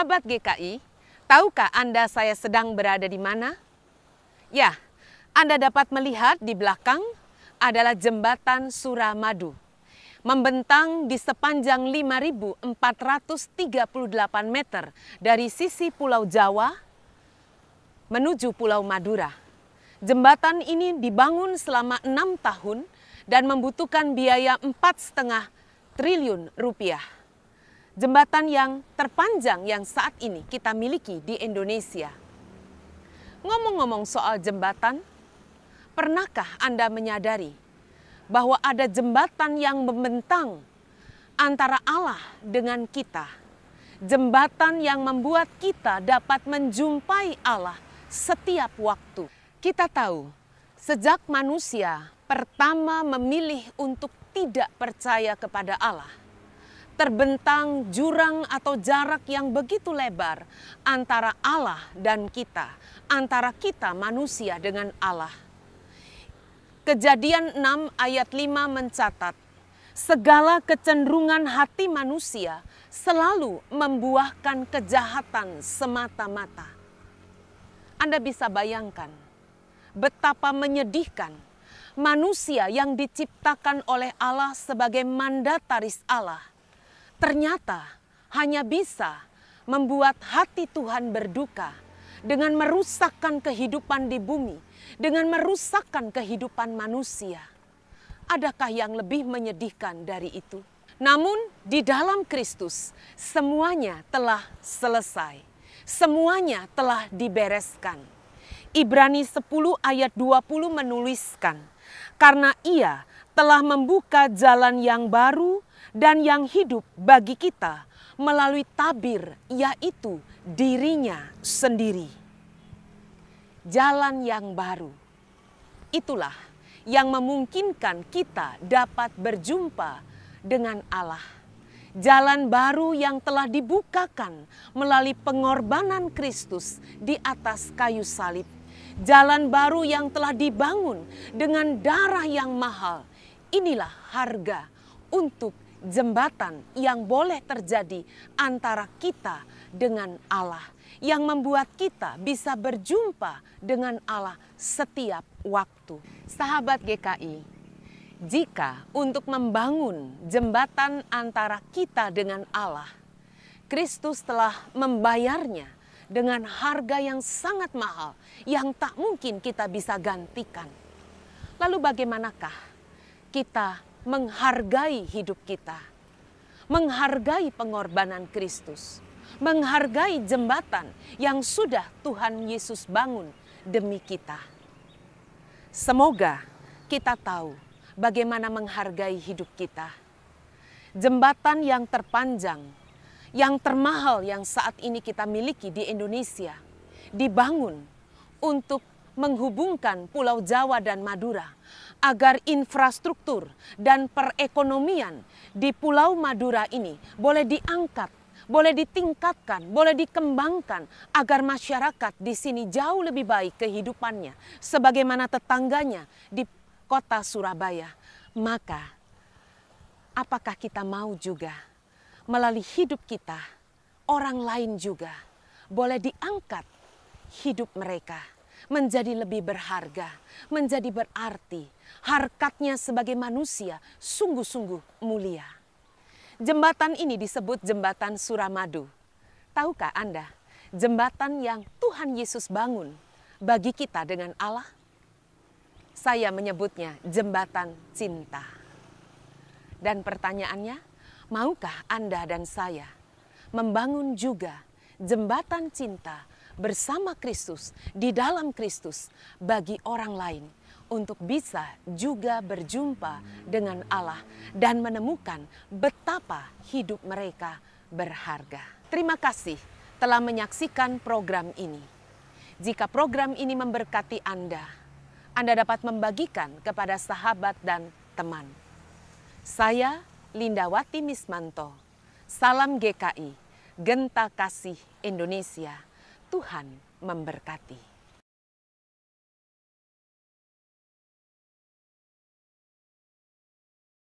Sahabat GKI, tahukah Anda saya sedang berada di mana? Ya, Anda dapat melihat di belakang adalah jembatan Suramadu. Membentang di sepanjang 5.438 meter dari sisi Pulau Jawa menuju Pulau Madura. Jembatan ini dibangun selama enam tahun dan membutuhkan biaya empat 4,5 triliun rupiah jembatan yang terpanjang yang saat ini kita miliki di Indonesia. Ngomong-ngomong soal jembatan, pernahkah Anda menyadari bahwa ada jembatan yang membentang antara Allah dengan kita? Jembatan yang membuat kita dapat menjumpai Allah setiap waktu. Kita tahu, sejak manusia pertama memilih untuk tidak percaya kepada Allah, terbentang jurang atau jarak yang begitu lebar antara Allah dan kita, antara kita manusia dengan Allah. Kejadian 6 ayat 5 mencatat, segala kecenderungan hati manusia selalu membuahkan kejahatan semata-mata. Anda bisa bayangkan betapa menyedihkan manusia yang diciptakan oleh Allah sebagai mandataris Allah ternyata hanya bisa membuat hati Tuhan berduka dengan merusakkan kehidupan di bumi, dengan merusakkan kehidupan manusia. Adakah yang lebih menyedihkan dari itu? Namun, di dalam Kristus, semuanya telah selesai, semuanya telah dibereskan. Ibrani 10 ayat 20 menuliskan, "Karena Ia telah membuka jalan yang baru dan yang hidup bagi kita melalui tabir, yaitu dirinya sendiri. Jalan yang baru itulah yang memungkinkan kita dapat berjumpa dengan Allah. Jalan baru yang telah dibukakan melalui pengorbanan Kristus di atas kayu salib. Jalan baru yang telah dibangun dengan darah yang mahal. Inilah harga untuk jembatan yang boleh terjadi antara kita dengan Allah, yang membuat kita bisa berjumpa dengan Allah setiap waktu. Sahabat GKI, jika untuk membangun jembatan antara kita dengan Allah, Kristus telah membayarnya dengan harga yang sangat mahal, yang tak mungkin kita bisa gantikan. Lalu, bagaimanakah kita menghargai hidup kita, menghargai pengorbanan Kristus, menghargai jembatan yang sudah Tuhan Yesus bangun demi kita. Semoga kita tahu bagaimana menghargai hidup kita. Jembatan yang terpanjang, yang termahal yang saat ini kita miliki di Indonesia, dibangun untuk menghubungkan Pulau Jawa dan Madura agar infrastruktur dan perekonomian di Pulau Madura ini boleh diangkat, boleh ditingkatkan, boleh dikembangkan agar masyarakat di sini jauh lebih baik kehidupannya sebagaimana tetangganya di kota Surabaya. Maka apakah kita mau juga melalui hidup kita orang lain juga boleh diangkat hidup mereka menjadi lebih berharga, menjadi berarti. Harkatnya sebagai manusia sungguh-sungguh mulia. Jembatan ini disebut Jembatan Suramadu. Tahukah Anda, jembatan yang Tuhan Yesus bangun bagi kita dengan Allah? Saya menyebutnya jembatan cinta. Dan pertanyaannya, maukah Anda dan saya membangun juga jembatan cinta bersama Kristus, di dalam Kristus, bagi orang lain untuk bisa juga berjumpa dengan Allah dan menemukan betapa hidup mereka berharga. Terima kasih telah menyaksikan program ini. Jika program ini memberkati Anda, Anda dapat membagikan kepada sahabat dan teman. Saya Linda Wati Mismanto, Salam GKI, Genta Kasih Indonesia. Tuhan memberkati.